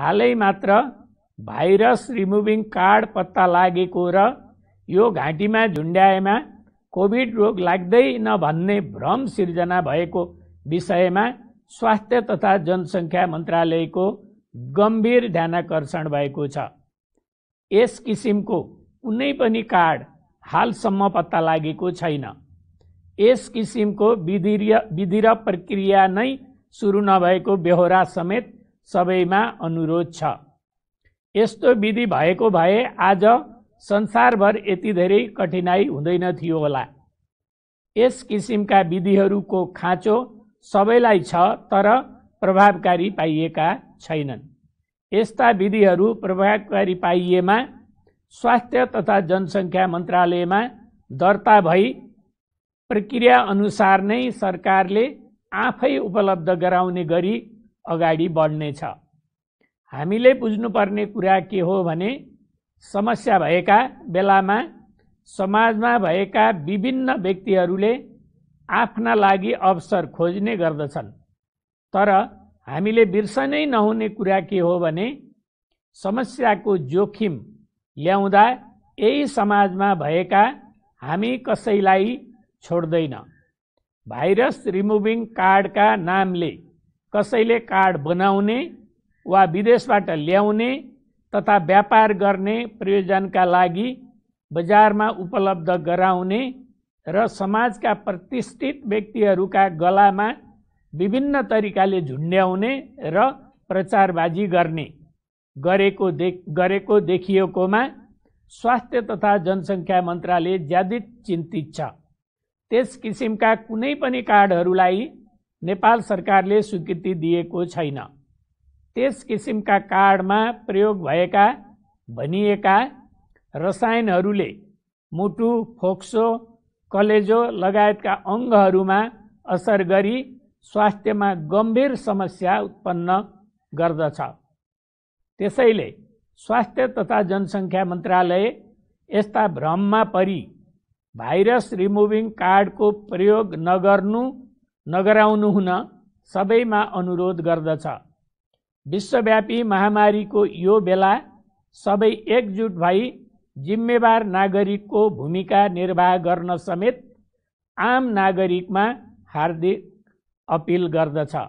हालै मात्र virus removing card पत्ता लागेको र यो घाँटीमा झुन्ड्याएमा कोभिड रोग लाग्दै नभन्ने भ्रम सिर्जना भएको विषयमा स्वास्थ्य तथा जनसङ्ख्या मन्त्रालयको गम्भीर ध्यानकर्षण भएको छ यस किसिमको कुनै पनि कार्ड हालसम्म पत्ता लागेको छैन यस किसिमको विधि र प्रक्रिया नै सुरु नभएको बेहोरा समेत सबैमा अनुरोध छ यस्तो विधि भएको भए आज संसारभर यति धेरै कठिनाइ हुँदैन थियो होला यस किसिमका विधिहरूको खाँचो सबैलाई छ तर प्रभावकारी पाइएका छैनन् यस्ता विधिहरू प्रभावकारी पाइएमा स्वास्थ्य तथा जनसङ्ख्या मन्त्रालयमा दर्ता भई प्रक्रिया अनुसार नै सरकारले आफै उपलब्ध गराउने गरी अगाडि बढ्नेछ हामीले बुझ्नुपर्ने कुरा के हो भने समस्या भएका बेलामा समाजमा भएका विभिन्न व्यक्तिहरूले आफ्ना लागि अवसर खोज्ने गर्दछन् तर हामीले बिर्सनै नहुने कुरा के हो भने समस्याको जोखिम ल्याउँदा यही समाजमा भएका हामी कसैलाई छोड्दैन भाइरस रिमुभिङ कार्डका नामले कसैले कार्ड बनाउने वा विदेशबाट ल्याउने तथा व्यापार गर्ने प्रयोजनका लागि बजारमा उपलब्ध गराउने र समाजका प्रतिष्ठित व्यक्तिहरूका गलामा विभिन्न तरिकाले झुन्ड्याउने र प्रचारबाजी गर्ने गरेको दे गरेको देखिएकोमा स्वास्थ्य तथा जनसङ्ख्या मन्त्रालय ज्यादै चिन्तित छ त्यस किसिमका कुनै पनि कार्डहरूलाई नेपाल सरकारले स्वीकृति दिएको छैन त्यस किसिमका कार्डमा प्रयोग भएका भनिएका रसायनहरूले मुटु फोक्सो कलेजो लगायतका अङ्गहरूमा असर गरी स्वास्थ्यमा गम्भीर समस्या उत्पन्न गर्दछ त्यसैले स्वास्थ्य तथा जनसङ्ख्या मन्त्रालय यस्ता भ्रममा परी भाइरस रिमुभिङ कार्डको प्रयोग नगर्नु नगराउनुहुन सबैमा अनुरोध गर्दछ विश्वव्यापी महामारीको यो बेला सबै एकजुट भई जिम्मेवार नागरिकको भूमिका निर्वाह गर्न समेत आम नागरिकमा हार्दिक अपिल गर्दछ